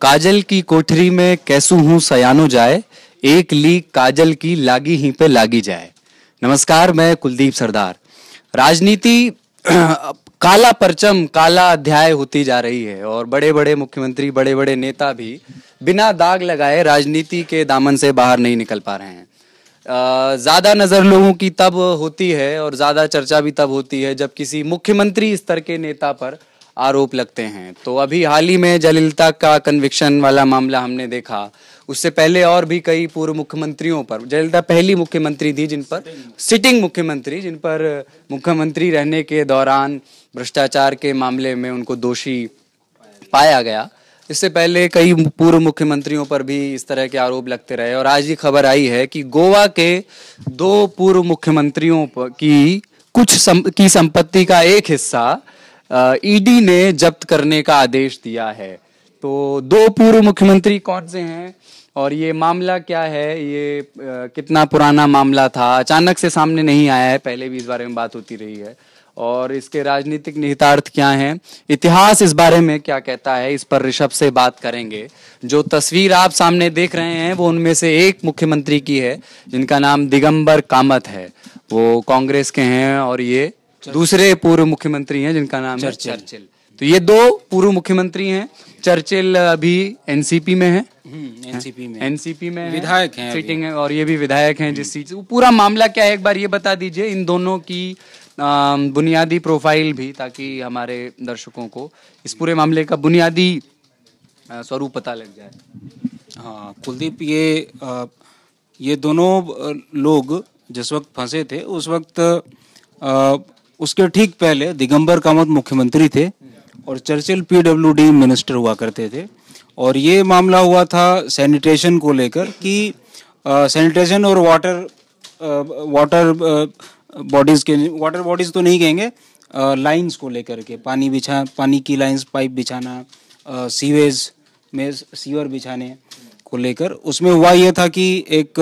काजल की कोठरी में कैसू हूँ सयानो जाए एक ली काजल की लागी ही पे लागी जाए नमस्कार मैं कुलदीप सरदार राजनीति काला परचम काला अध्याय होती जा रही है और बड़े बड़े मुख्यमंत्री बड़े बड़े नेता भी बिना दाग लगाए राजनीति के दामन से बाहर नहीं निकल पा रहे हैं ज़्यादा नज़र लोगों की तब होती है और ज़्यादा चर्चा भी तब होती है जब किसी मुख्यमंत्री स्तर के नेता पर आरोप लगते हैं तो अभी हाल ही में जलिलता का कन्विक्शन वाला मामला हमने देखा उससे पहले और भी कई पूर्व मुख्यमंत्रियों पर जलिलता पहली मुख्यमंत्री थी जिन पर सिटिंग मुख्यमंत्री जिन पर मुख्यमंत्री रहने के दौरान भ्रष्टाचार के मामले में उनको दोषी पाया गया इससे पहले कई पूर्व मुख्यमंत्रियों पर भी इस तरह के आरोप लगते रहे और आज ये खबर आई है कि गोवा के दो पूर्व मुख्यमंत्रियों की कुछ सम, की संपत्ति का एक हिस्सा ईडी e ने जब्त करने का आदेश दिया है तो दो पूर्व मुख्यमंत्री कौन से हैं और ये मामला क्या है ये आ, कितना पुराना मामला था अचानक से सामने नहीं आया है पहले भी इस बारे में बात होती रही है और इसके राजनीतिक निहितार्थ क्या हैं इतिहास इस बारे में क्या कहता है इस पर ऋषभ से बात करेंगे जो तस्वीर आप सामने देख रहे हैं वो उनमें से एक मुख्यमंत्री की है जिनका नाम दिगंबर कामत है वो कांग्रेस के हैं और ये दूसरे पूर्व मुख्यमंत्री हैं जिनका नाम है चर्चिल तो ये दो पूर्व मुख्यमंत्री हैं चर्चिल अभी एनसीपी में है हम्म, एनसीपी में एनसीपी में विधायक हैं सिटिंग है और ये भी विधायक हैं जिस सीट पूरा मामला क्या है एक बार ये बता दीजिए इन दोनों की बुनियादी प्रोफाइल भी ताकि हमारे दर्शकों को इस पूरे मामले का बुनियादी स्वरूप पता लग जाए हाँ कुलदीप ये ये दोनों लोग जिस वक्त फंसे थे उस वक्त उसके ठीक पहले दिगंबर कामत मुख्यमंत्री थे और चर्चिल डी मिनिस्टर हुआ करते थे और ये मामला हुआ था सैनिटेशन को लेकर कि सैनिटेशन और वाटर वाटर बॉडीज के वाटर बॉडीज तो नहीं कहेंगे लाइंस को लेकर के पानी बिछा पानी की लाइंस पाइप बिछाना सीवेज में सीवर बिछाने को लेकर उसमें हुआ यह था कि एक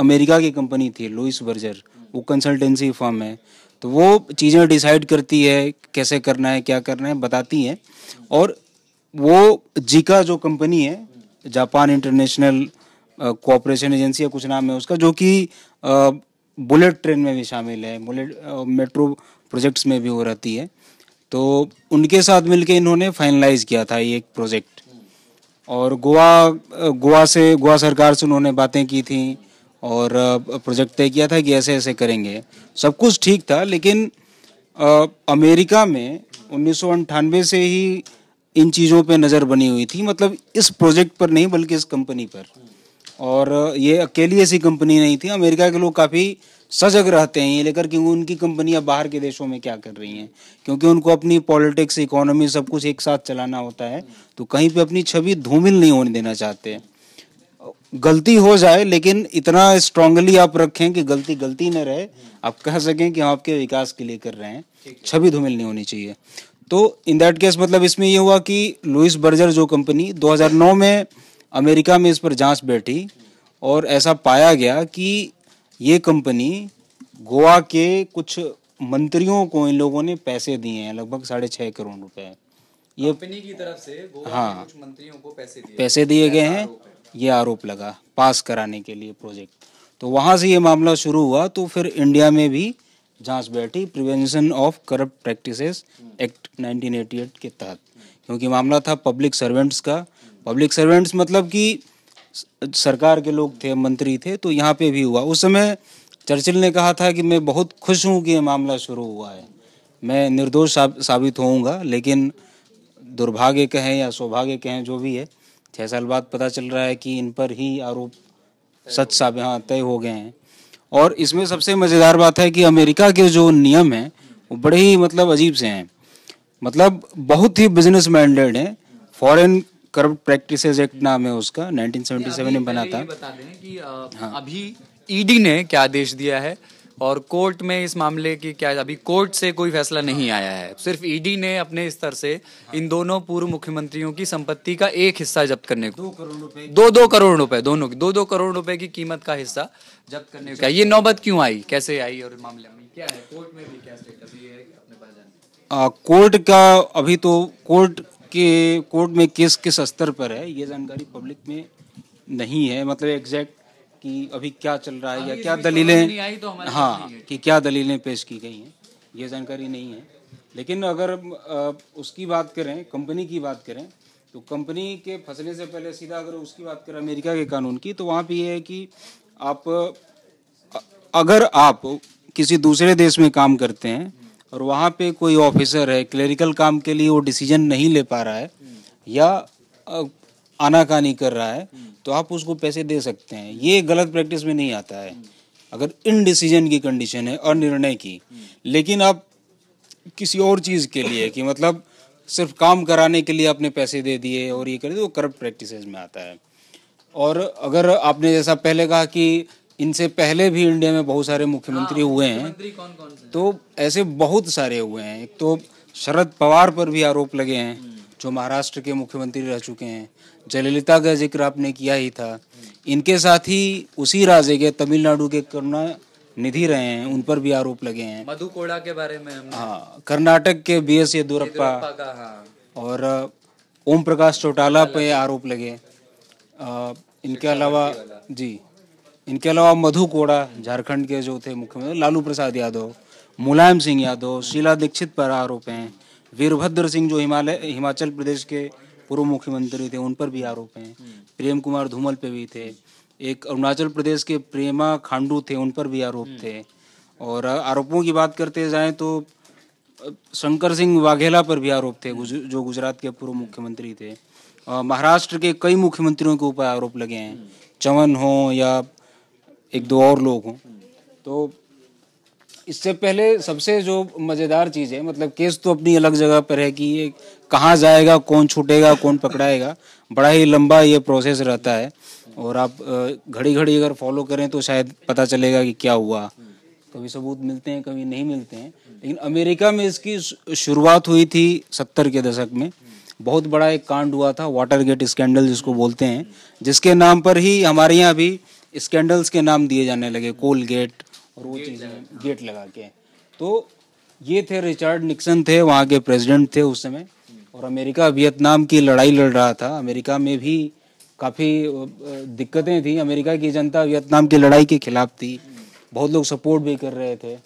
अमेरिका की कंपनी थी लुइस बर्जर वो कंसल्टेंसी फॉर्म है तो वो चीज़ें डिसाइड करती है कैसे करना है क्या करना है बताती हैं और वो जीका जो कंपनी है जापान इंटरनेशनल कोऑपरेशन एजेंसी है कुछ नाम है उसका जो कि बुलेट ट्रेन में भी शामिल है बुलेट मेट्रो प्रोजेक्ट्स में भी हो रहती है तो उनके साथ मिलके इन्होंने फाइनलाइज किया था ये एक प्रोजेक्ट और गोवा गोवा से गोवा सरकार से उन्होंने बातें की थी और प्रोजेक्ट तय किया था कि ऐसे ऐसे करेंगे सब कुछ ठीक था लेकिन आ, अमेरिका में उन्नीस से ही इन चीज़ों पे नज़र बनी हुई थी मतलब इस प्रोजेक्ट पर नहीं बल्कि इस कंपनी पर और ये अकेली ऐसी कंपनी नहीं थी अमेरिका के लोग काफ़ी सजग रहते हैं ये लेकर क्योंकि उनकी कंपनियां बाहर के देशों में क्या कर रही हैं क्योंकि उनको अपनी पॉलिटिक्स इकोनॉमी सब कुछ एक साथ चलाना होता है तो कहीं पे अपनी छवि धूमिल नहीं होने देना चाहते गलती हो जाए लेकिन इतना स्ट्रांगली आप रखें कि गलती गलती न रहे आप कह सकें कि हम आपके विकास के लिए कर रहे हैं छवि धूमिल नहीं होनी चाहिए तो इन दैट केस मतलब इसमें यह हुआ कि लुइस बर्जर जो कंपनी 2009 में अमेरिका में इस पर जांच बैठी और ऐसा पाया गया कि ये कंपनी गोवा के कुछ मंत्रियों को इन लोगों ने पैसे दिए हैं लगभग साढ़े छः करोड़ रुपए ये कंपनी की तरफ से गोवा हाँ कुछ मंत्रियों को पैसे दिए गए हैं ये आरोप लगा पास कराने के लिए प्रोजेक्ट तो वहाँ से ये मामला शुरू हुआ तो फिर इंडिया में भी जांच बैठी prevention of corrupt practices act 1988 के तहत क्योंकि मामला था पब्लिक सर्वेंट्स का पब्लिक सर्वेंट्स मतलब कि सरकार के लोग थे मंत्री थे तो यहाँ पे भी हुआ उस समय चर्चिल ने कहा था कि मैं बहुत खुश हूँ कि ये मामला शुरू हुआ है मैं निर्दोष साबित होऊंगा लेकिन दुर्भाग्य कहें या सौभाग्य कहें जो भी है छः साल बाद पता चल रहा है कि इन पर ही आरोप सच साब हाँ तय हो गए हैं और इसमें सबसे मज़ेदार बात है कि अमेरिका के जो नियम हैं वो बड़े ही मतलब अजीब से हैं मतलब बहुत ही बिजनेस माइंडेड है फॉरेन करप्ट प्रैक्टिस एक्ट नाम है उसका 1977 में बना था बता दें कि आ, हाँ। अभी ईडी e ने क्या आदेश दिया है और कोर्ट में इस मामले की क्या अभी कोर्ट से कोई फैसला नहीं आया है सिर्फ ईडी e ने अपने स्तर से इन दोनों पूर्व मुख्यमंत्रियों की संपत्ति का एक हिस्सा जब्त करने को दो करोड़ रुपए दो दो करोड़ रुपए दोनों दो दो करोड़ रुपए की कीमत का हिस्सा जब्त करने का ये नौबत क्यों आई कैसे आई और मामले में क्या है कोर्ट में भी क्या स्टेटस है अपने कोर्ट का अभी तो कोर्ट के कोर्ट में केस किस स्तर पर है ये जानकारी पब्लिक में नहीं है मतलब एग्जैक्ट कि अभी क्या चल रहा है या क्या दलीलें तो हाँ कि क्या दलीलें पेश की गई हैं ये जानकारी नहीं है लेकिन अगर उसकी बात करें कंपनी की बात करें तो कंपनी के फंसने से पहले सीधा अगर उसकी बात करें अमेरिका के कानून की तो वहाँ पर यह है कि आप अगर आप किसी दूसरे देश में काम करते हैं और वहाँ पे कोई ऑफिसर है क्लरिकल काम के लिए वो डिसीजन नहीं ले पा रहा है या आनाकानी कर रहा है हम्म। तो आप उसको पैसे दे सकते हैं ये गलत प्रैक्टिस में नहीं आता है अगर इनडिसीजन की कंडीशन है और निर्णय की हम्म। लेकिन आप किसी और चीज़ के लिए कि मतलब सिर्फ काम कराने के लिए आपने पैसे दे दिए और ये करे तो करप्ट प्रैक्टिस में आता है और अगर आपने जैसा पहले कहा कि इनसे पहले भी इंडिया में बहुत सारे मुख्यमंत्री हाँ, हुए हैं तो ऐसे बहुत सारे हुए हैं एक तो शरद पवार पर भी आरोप लगे हैं हम्म। जो महाराष्ट्र के मुख्यमंत्री रह चुके हैं जयललिता का जिक्र आपने किया ही था इनके साथ ही उसी राज्य के तमिलनाडु के करुणा निधि रहे हैं उन पर भी आरोप लगे हैं मधु कोड़ा के बारे में हाँ कर्नाटक के बी एस येदुरप्पा और ओम प्रकाश चौटाला पे आरोप लगे इनके अलावा जी इनके अलावा मधु कोड़ा झारखंड के जो थे मुख्यमंत्री लालू प्रसाद यादव मुलायम सिंह यादव शीला दीक्षित पर आरोप हैं वीरभद्र सिंह जो हिमालय हिमाचल प्रदेश के पूर्व मुख्यमंत्री थे उन पर भी आरोप हैं हम्म। प्रेम कुमार धूमल पे भी थे एक अरुणाचल प्रदेश के प्रेमा खांडू थे उन पर भी आरोप हम्म। थे और आरोपों की बात करते जाए तो शंकर सिंह वाघेला पर भी आरोप थे जो गुजरात के पूर्व मुख्यमंत्री थे महाराष्ट्र के कई मुख्यमंत्रियों के ऊपर आरोप लगे हैं हम्म। चमन हो या एक दो और लोग हों तो इससे पहले सबसे जो मज़ेदार चीज़ है मतलब केस तो अपनी अलग जगह पर है कि ये कहाँ जाएगा कौन छूटेगा कौन पकड़ाएगा बड़ा ही लंबा ये प्रोसेस रहता है और आप घड़ी घड़ी अगर फॉलो करें तो शायद पता चलेगा कि क्या हुआ कभी सबूत मिलते हैं कभी नहीं मिलते हैं लेकिन अमेरिका में इसकी शुरुआत हुई थी सत्तर के दशक में बहुत बड़ा एक कांड हुआ था वाटर गेट स्कैंडल जिसको बोलते हैं जिसके नाम पर ही हमारे यहाँ भी स्कैंडल्स के नाम दिए जाने लगे कोल गेट और वो चीज़ें गेट लगा के तो ये थे रिचर्ड निक्सन थे वहाँ के प्रेसिडेंट थे उस समय हम्म। और अमेरिका वियतनाम की लड़ाई लड़ रहा था अमेरिका में भी काफ़ी दिक्कतें थी अमेरिका की जनता वियतनाम की लड़ाई के खिलाफ थी हम्म। बहुत लोग सपोर्ट भी कर रहे थे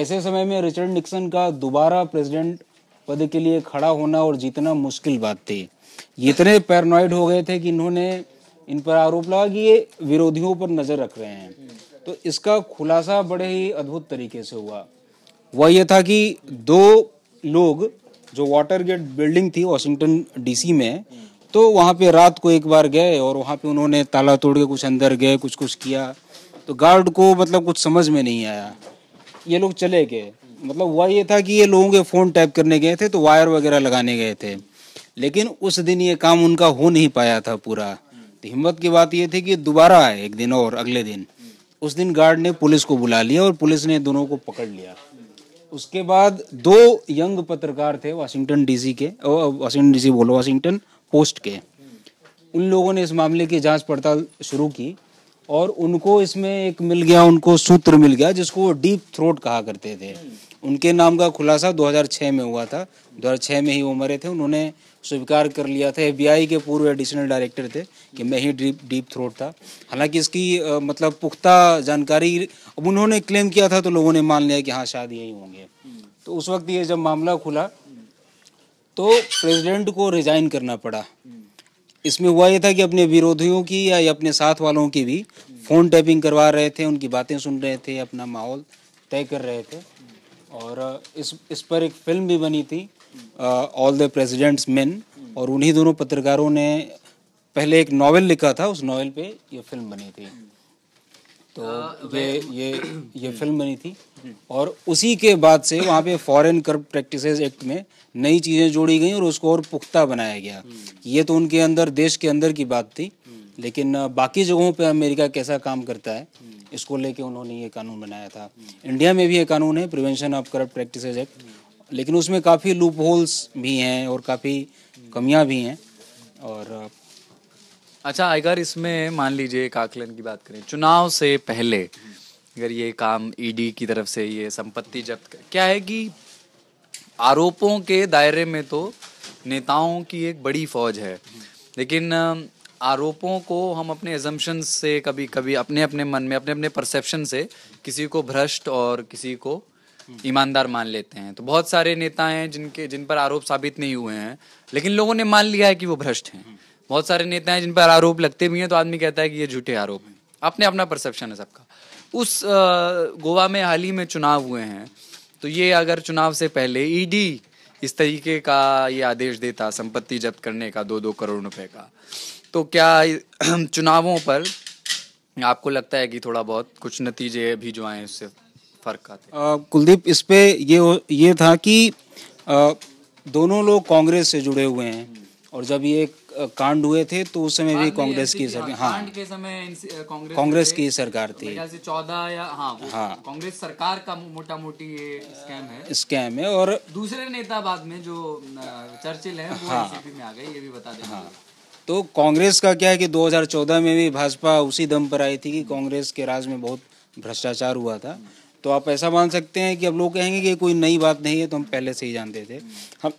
ऐसे समय में रिचर्ड निक्सन का दोबारा प्रेसिडेंट पद के लिए खड़ा होना और जीतना मुश्किल बात थी ये इतने पैरानॉइड हो गए थे कि इन्होंने इन पर आरोप लगा कि ये विरोधियों पर नज़र रख रहे हैं हम्म। तो इसका खुलासा बड़े ही अद्भुत तरीके से हुआ वह यह था कि दो लोग जो वाटर गेट बिल्डिंग थी वाशिंगटन डीसी में तो वहाँ पे रात को एक बार गए और वहाँ पे उन्होंने ताला तोड़ के कुछ अंदर गए कुछ कुछ किया तो गार्ड को मतलब कुछ समझ में नहीं आया ये लोग चले गए मतलब हुआ ये था कि ये लोगों के फ़ोन टैप करने गए थे तो वायर वगैरह लगाने गए थे लेकिन उस दिन ये काम उनका हो नहीं पाया था पूरा तो हिम्मत की बात ये थी कि दोबारा आए एक दिन और अगले दिन उस दिन गार्ड ने पुलिस को बुला लिया और पुलिस ने दोनों को पकड़ लिया उसके बाद दो यंग पत्रकार थे वाशिंगटन डीसी के वाशिंगटन डीसी बोलो वाशिंगटन पोस्ट के उन लोगों ने इस मामले की जांच पड़ताल शुरू की और उनको इसमें एक मिल गया उनको सूत्र मिल गया जिसको वो डीप थ्रोट कहा करते थे उनके नाम का खुलासा 2006 में हुआ था 2006 में ही वो मरे थे उन्होंने स्वीकार कर लिया था एफबीआई के पूर्व एडिशनल डायरेक्टर थे कि मैं ही डीप डीप थ्रोट था हालांकि इसकी मतलब पुख्ता जानकारी अब उन्होंने क्लेम किया था तो लोगों ने मान लिया कि हाँ शायद यही होंगे तो उस वक्त ये जब मामला खुला तो प्रेसिडेंट को रिजाइन करना पड़ा इसमें हुआ ये था कि अपने विरोधियों की या अपने साथ वालों की भी फ़ोन टैपिंग करवा रहे थे उनकी बातें सुन रहे थे अपना माहौल तय कर रहे थे और इस इस पर एक फिल्म भी बनी थी ऑल द प्रेसिडेंट्स मेन और उन्हीं दोनों पत्रकारों ने पहले एक नावल लिखा था उस नावल पे ये फिल्म बनी थी तो ये ये ये फिल्म बनी थी और उसी के बाद से वहाँ पे फॉरेन कर प्रैक्टिस एक्ट में नई चीज़ें जोड़ी गई और उसको और पुख्ता बनाया गया हम्म। ये तो उनके अंदर देश के अंदर की बात थी हम्म। लेकिन बाकी जगहों पे अमेरिका कैसा काम करता है हम्म। इसको लेके उन्होंने ये कानून बनाया था इंडिया में भी ये कानून है prevention of corrupt practices act लेकिन उसमें काफ़ी लूप होल्स भी हैं और काफ़ी कमियां भी हैं और अच्छा अगर इसमें मान लीजिए आकलन की बात करें चुनाव से पहले अगर ये काम ईडी e की तरफ से ये संपत्ति जब्त कर क्या है कि आरोपों के दायरे में तो नेताओं की एक बड़ी फौज है लेकिन आरोपों को हम अपने एजम्पन से कभी कभी अपने अपने मन में अपने अपने परसेप्शन से किसी को भ्रष्ट और किसी को ईमानदार मान लेते हैं तो बहुत सारे नेता हैं जिनके जिन पर आरोप साबित नहीं हुए हैं लेकिन लोगों ने मान लिया है कि वो भ्रष्ट हैं बहुत सारे नेता हैं जिन पर आरोप लगते भी हैं तो आदमी कहता है कि ये झूठे आरोप हैं अपने अपना परसेप्शन है सबका उस गोवा में हाल ही में चुनाव हुए हैं तो ये अगर चुनाव से पहले ईडी e इस तरीके का ये आदेश देता संपत्ति जब्त करने का दो दो करोड़ रुपए का तो क्या चुनावों पर आपको लगता है कि थोड़ा बहुत कुछ नतीजे भी जो आए उससे फर्क आते हैं कुलदीप इस पे ये ये था कि आ, दोनों लोग कांग्रेस से जुड़े हुए हैं हम्म। और जब ये कांड हुए थे तो उस समय भी कांग्रेस हाँ, हाँ। की सरकार हाँ कांग्रेस की सरकार थी चौदह या हाँ, हाँ कांग्रेस सरकार का मोटा मोटी ये स्कैम है स्कैम है और दूसरे नेता बाद में जो चर्चिल है वो हाँ। में आ गए ये भी बता दें हाँ तो कांग्रेस का क्या है कि 2014 में भी भाजपा उसी दम पर आई थी कि कांग्रेस के राज में बहुत भ्रष्टाचार हुआ था तो आप ऐसा मान सकते हैं कि अब लोग कहेंगे कि कोई नई बात नहीं है तो हम पहले से ही जानते थे हम